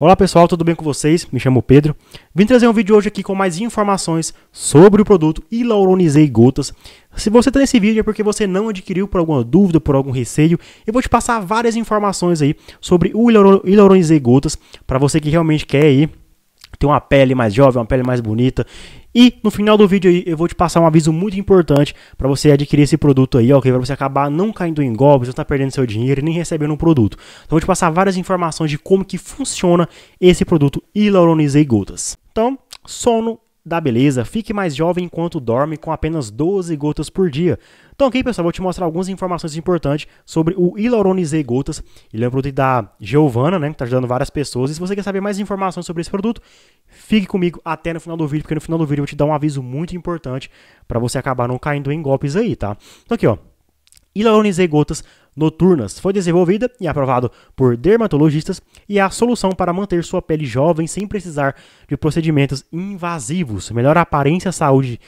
Olá pessoal, tudo bem com vocês? Me chamo Pedro. Vim trazer um vídeo hoje aqui com mais informações sobre o produto Hialuronizei Gotas. Se você está nesse vídeo é porque você não adquiriu por alguma dúvida, por algum receio. Eu vou te passar várias informações aí sobre o Hialuronizei Gotas para você que realmente quer aí ter uma pele mais jovem, uma pele mais bonita. E no final do vídeo aí eu vou te passar um aviso muito importante para você adquirir esse produto aí, ok? Para você acabar não caindo em golpes, não estar tá perdendo seu dinheiro e nem recebendo um produto. Então vou te passar várias informações de como que funciona esse produto hialuronizei gotas. Então, sono da beleza, fique mais jovem enquanto dorme com apenas 12 gotas por dia. Então aqui, pessoal, vou te mostrar algumas informações importantes sobre o Hialuronizei Gotas. Ele é um produto da Giovana, né, que tá ajudando várias pessoas. E se você quer saber mais informações sobre esse produto, fique comigo até no final do vídeo, porque no final do vídeo eu vou te dar um aviso muito importante para você acabar não caindo em golpes aí, tá? Então aqui, ó, Hialuronizei Gotas noturnas. Foi desenvolvida e aprovado por dermatologistas e é a solução para manter sua pele jovem sem precisar de procedimentos invasivos. Melhora a aparência, saúde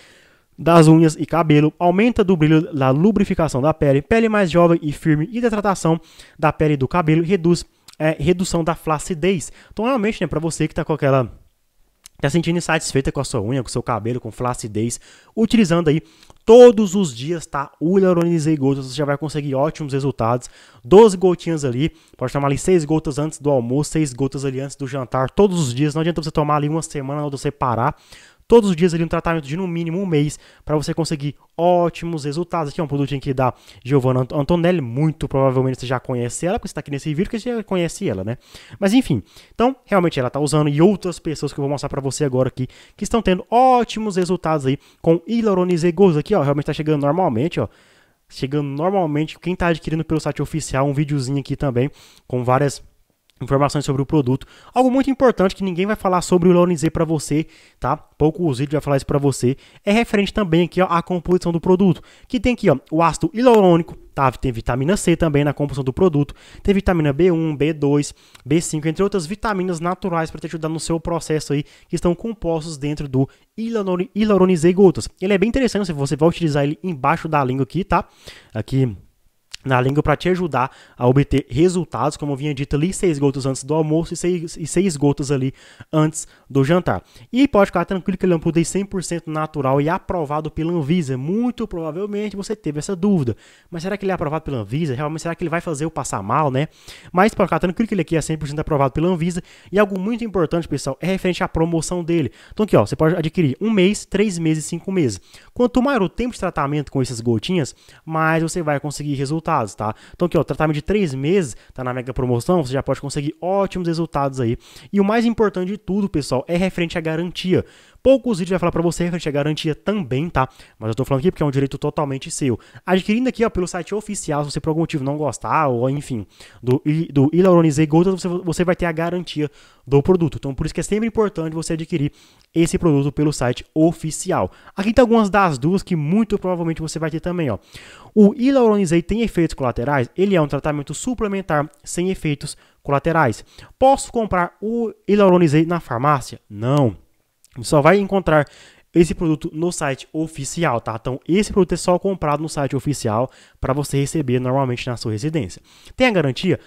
das unhas e cabelo, aumenta do brilho da lubrificação da pele, pele mais jovem e firme, hidratação da pele e do cabelo, reduz é, redução da flacidez. Então, realmente, né, para você que está com aquela tá sentindo insatisfeita com a sua unha, com o seu cabelo, com flacidez? Utilizando aí todos os dias, tá? Hialuronizei gotas, você já vai conseguir ótimos resultados. 12 gotinhas ali, pode tomar ali 6 gotas antes do almoço, 6 gotas ali antes do jantar, todos os dias. Não adianta você tomar ali uma semana, ou você parar todos os dias ali um tratamento de no mínimo um mês para você conseguir ótimos resultados. Aqui é um produto que dá Giovanna Antonelli, muito provavelmente você já conhece ela, porque você está aqui nesse vídeo que você já conhece ela, né? Mas enfim, então realmente ela está usando e outras pessoas que eu vou mostrar para você agora aqui que estão tendo ótimos resultados aí com hialuronizegoso aqui, ó, realmente está chegando normalmente, ó chegando normalmente. Quem está adquirindo pelo site oficial, um videozinho aqui também, com várias informações sobre o produto. Algo muito importante que ninguém vai falar sobre o Lonizé para você, tá? Pouco o Zid vai falar isso para você. É referente também aqui ó, à composição do produto, que tem aqui ó, o ácido hialurônico, tá? Tem vitamina C também na composição do produto, tem vitamina B1, B2, B5, entre outras vitaminas naturais para te ajudar no seu processo aí, que estão compostos dentro do hialuronize gotas. Ele é bem interessante, se você vai utilizar ele embaixo da língua aqui, tá? Aqui na língua para te ajudar a obter resultados, como eu vinha dito ali, seis gotas antes do almoço e seis, e seis gotas ali antes do jantar. E pode ficar tranquilo que ele é um produto 100% natural e aprovado pela Anvisa. Muito provavelmente você teve essa dúvida. Mas será que ele é aprovado pela Anvisa? Realmente será que ele vai fazer eu passar mal, né? Mas pode ficar tranquilo que ele aqui é 100% aprovado pela Anvisa. E algo muito importante, pessoal, é referente à promoção dele. Então aqui, ó, você pode adquirir um mês, três meses, cinco meses. Quanto maior o tempo de tratamento com essas gotinhas, mais você vai conseguir resultados resultados, tá? Então aqui, ó, tratamento de 3 meses, tá na mega promoção, você já pode conseguir ótimos resultados aí. E o mais importante de tudo, pessoal, é referente à garantia. Poucos vídeos vai falar para você referente à garantia também, tá? Mas eu tô falando aqui porque é um direito totalmente seu. Adquirindo aqui, ó, pelo site oficial, se você por algum motivo não gostar, ou enfim, do, do Ilaronizei Gold, você, você vai ter a garantia do produto. Então, por isso que é sempre importante você adquirir esse produto pelo site oficial. Aqui tem algumas das duas que muito provavelmente você vai ter também. Ó. O hialuronizei tem efeitos colaterais? Ele é um tratamento suplementar sem efeitos colaterais. Posso comprar o hialuronizei na farmácia? Não. Só vai encontrar esse produto no site oficial, tá? Então, esse produto é só comprado no site oficial para você receber normalmente na sua residência. Tem a garantia?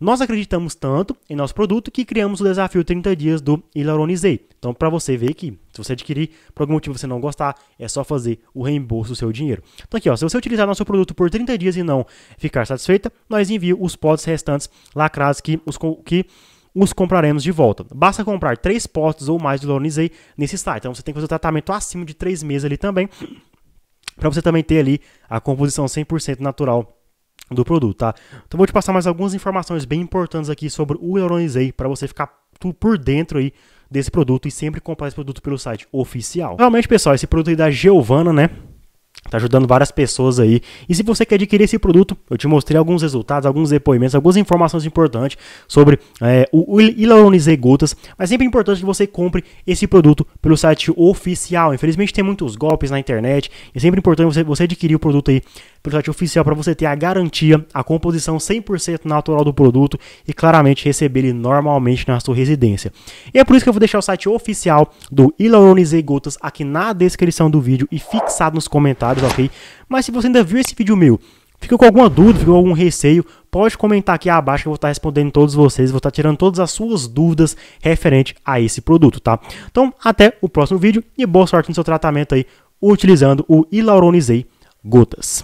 Nós acreditamos tanto em nosso produto que criamos o desafio 30 dias do Hilaronizei. Então, para você ver que se você adquirir, por algum motivo você não gostar, é só fazer o reembolso do seu dinheiro. Então aqui, ó, se você utilizar nosso produto por 30 dias e não ficar satisfeita, nós enviamos os potes restantes lacrados que os que os compraremos de volta. Basta comprar três potes ou mais de Hilaronizei nesse site. Então você tem que fazer o tratamento acima de três meses ali também, para você também ter ali a composição 100% natural do produto, tá? Então vou te passar mais algumas informações bem importantes aqui sobre o Euronizei para você ficar por dentro aí desse produto e sempre comprar esse produto pelo site oficial. Realmente, pessoal, esse produto aí da Geovana, né? está ajudando várias pessoas aí. E se você quer adquirir esse produto, eu te mostrei alguns resultados, alguns depoimentos, algumas informações importantes sobre é, o Ilonizei Gotas. Mas sempre é importante que você compre esse produto pelo site oficial. Infelizmente tem muitos golpes na internet. É sempre importante você, você adquirir o produto aí pelo site oficial para você ter a garantia, a composição 100% natural do produto e claramente receber ele normalmente na sua residência. E é por isso que eu vou deixar o site oficial do Ilonizei Gotas aqui na descrição do vídeo e fixado nos comentários comentários, ok? Mas se você ainda viu esse vídeo meu, ficou com alguma dúvida, ficou com algum receio, pode comentar aqui abaixo que eu vou estar respondendo todos vocês, vou estar tirando todas as suas dúvidas referente a esse produto, tá? Então, até o próximo vídeo e boa sorte no seu tratamento aí utilizando o Ilauronizei Gotas.